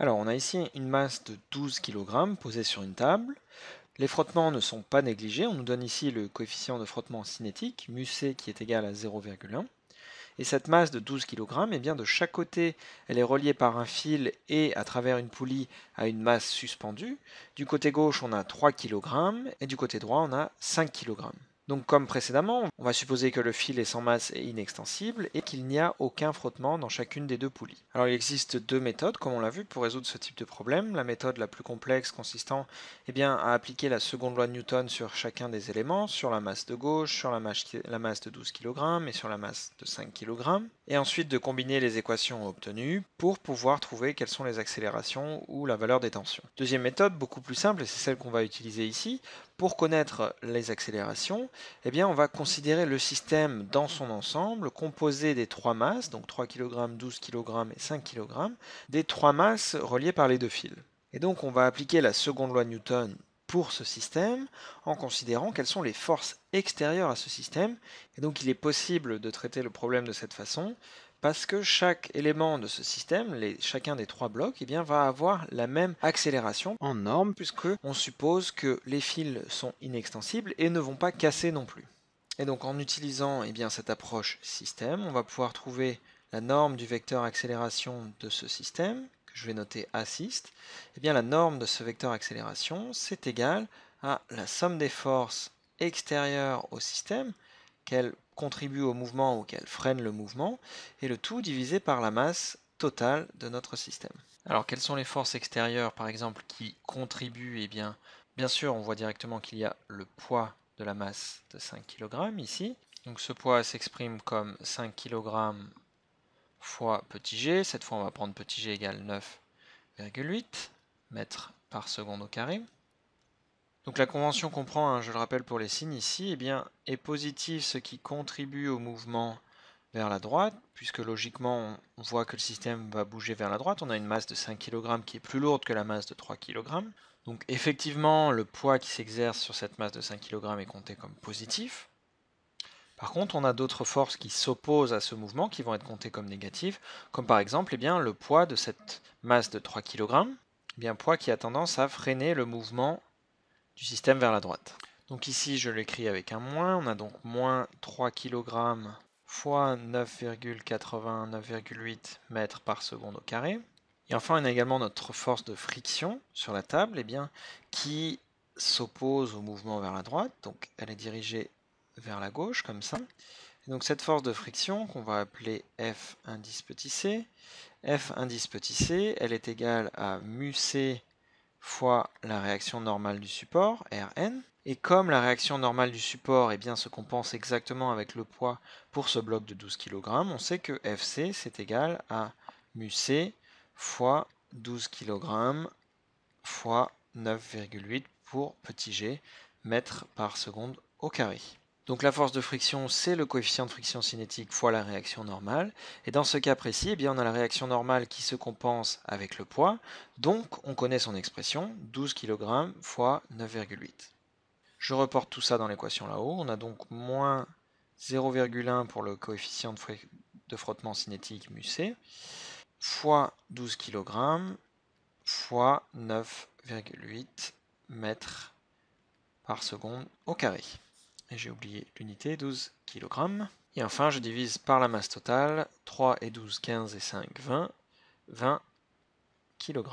Alors on a ici une masse de 12 kg posée sur une table. Les frottements ne sont pas négligés, on nous donne ici le coefficient de frottement cinétique, muC qui est égal à 0,1. Et cette masse de 12 kg, eh bien de chaque côté, elle est reliée par un fil et à travers une poulie à une masse suspendue. Du côté gauche, on a 3 kg et du côté droit, on a 5 kg. Donc comme précédemment, on va supposer que le fil est sans masse et inextensible et qu'il n'y a aucun frottement dans chacune des deux poulies. Alors il existe deux méthodes, comme on l'a vu, pour résoudre ce type de problème. La méthode la plus complexe consistant eh bien, à appliquer la seconde loi de Newton sur chacun des éléments, sur la masse de gauche, sur la masse, la masse de 12 kg et sur la masse de 5 kg, et ensuite de combiner les équations obtenues pour pouvoir trouver quelles sont les accélérations ou la valeur des tensions. Deuxième méthode, beaucoup plus simple, et c'est celle qu'on va utiliser ici, pour connaître les accélérations, eh bien, on va considérer le système dans son ensemble, composé des trois masses, donc 3 kg, 12 kg et 5 kg, des trois masses reliées par les deux fils. Et donc on va appliquer la seconde loi de Newton pour ce système en considérant quelles sont les forces extérieures à ce système. Et donc il est possible de traiter le problème de cette façon parce que chaque élément de ce système, chacun des trois blocs, eh va avoir la même accélération en norme, puisque on suppose que les fils sont inextensibles et ne vont pas casser non plus. Et donc en utilisant eh bien, cette approche système, on va pouvoir trouver la norme du vecteur accélération de ce système, que je vais noter assist, et eh bien, la norme de ce vecteur accélération, c'est égal à la somme des forces extérieures au système, qu'elle contribue au mouvement ou qu'elle freine le mouvement, et le tout divisé par la masse totale de notre système. Alors quelles sont les forces extérieures par exemple qui contribuent Eh bien, bien sûr, on voit directement qu'il y a le poids de la masse de 5 kg ici. Donc ce poids s'exprime comme 5 kg fois petit g. Cette fois, on va prendre petit g égale 9,8 mètres par seconde au carré. Donc la convention comprend, prend, hein, je le rappelle pour les signes ici, eh bien, est positive, ce qui contribue au mouvement vers la droite, puisque logiquement on voit que le système va bouger vers la droite, on a une masse de 5 kg qui est plus lourde que la masse de 3 kg. Donc effectivement le poids qui s'exerce sur cette masse de 5 kg est compté comme positif. Par contre, on a d'autres forces qui s'opposent à ce mouvement, qui vont être comptées comme négatives, comme par exemple eh bien, le poids de cette masse de 3 kg, eh bien, poids qui a tendance à freiner le mouvement du système vers la droite. Donc ici, je l'écris avec un moins. On a donc moins 3 kg fois 9,89,8 mètres par seconde au carré. Et enfin, on a également notre force de friction sur la table, et eh bien, qui s'oppose au mouvement vers la droite. Donc elle est dirigée vers la gauche, comme ça. donc cette force de friction, qu'on va appeler F indice petit c, F indice petit c, elle est égale à mu c fois la réaction normale du support, Rn. Et comme la réaction normale du support eh bien, se compense exactement avec le poids pour ce bloc de 12 kg, on sait que Fc c'est égal à muC fois 12 kg fois 9,8 pour petit g mètres par seconde au carré. Donc la force de friction, c'est le coefficient de friction cinétique fois la réaction normale. Et dans ce cas précis, eh bien, on a la réaction normale qui se compense avec le poids. Donc on connaît son expression, 12 kg fois 9,8. Je reporte tout ça dans l'équation là-haut. On a donc moins 0,1 pour le coefficient de, frottement cinétique C, fois 12 kg, fois 9,8 mètres par seconde au carré et j'ai oublié l'unité, 12 kg. Et enfin, je divise par la masse totale, 3 et 12, 15 et 5, 20, 20 kg.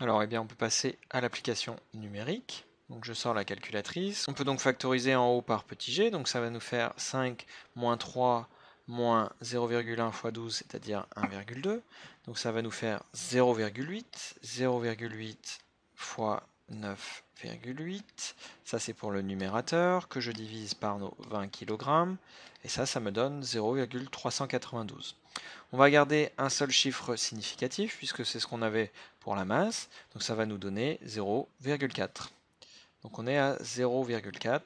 Alors, eh bien, on peut passer à l'application numérique. Donc je sors la calculatrice. On peut donc factoriser en haut par petit g, donc ça va nous faire 5 moins 3 moins 0,1 fois 12, c'est-à-dire 1,2. Donc ça va nous faire 0,8. 0,8 fois 9,8. Ça, c'est pour le numérateur que je divise par nos 20 kg. Et ça, ça me donne 0,392. On va garder un seul chiffre significatif puisque c'est ce qu'on avait pour la masse. Donc ça va nous donner 0,4. Donc on est à 0,4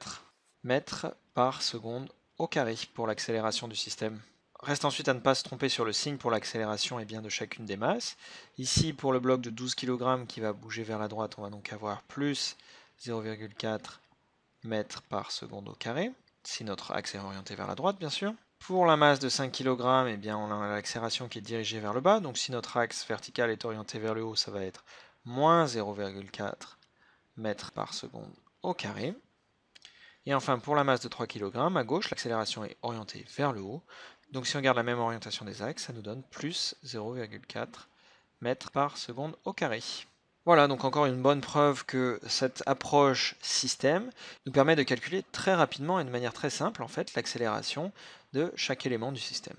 mètres par seconde au carré pour l'accélération du système. Reste ensuite à ne pas se tromper sur le signe pour l'accélération et bien de chacune des masses. Ici, pour le bloc de 12 kg qui va bouger vers la droite, on va donc avoir plus 0,4 m par seconde au carré, si notre axe est orienté vers la droite, bien sûr. Pour la masse de 5 kg, eh bien, on a l'accélération qui est dirigée vers le bas, donc si notre axe vertical est orienté vers le haut, ça va être moins 0,4 m par seconde au carré. Et enfin, pour la masse de 3 kg, à gauche, l'accélération est orientée vers le haut, donc si on garde la même orientation des axes, ça nous donne plus 0,4 mètres par seconde au carré. Voilà, donc encore une bonne preuve que cette approche système nous permet de calculer très rapidement et de manière très simple en fait l'accélération de chaque élément du système.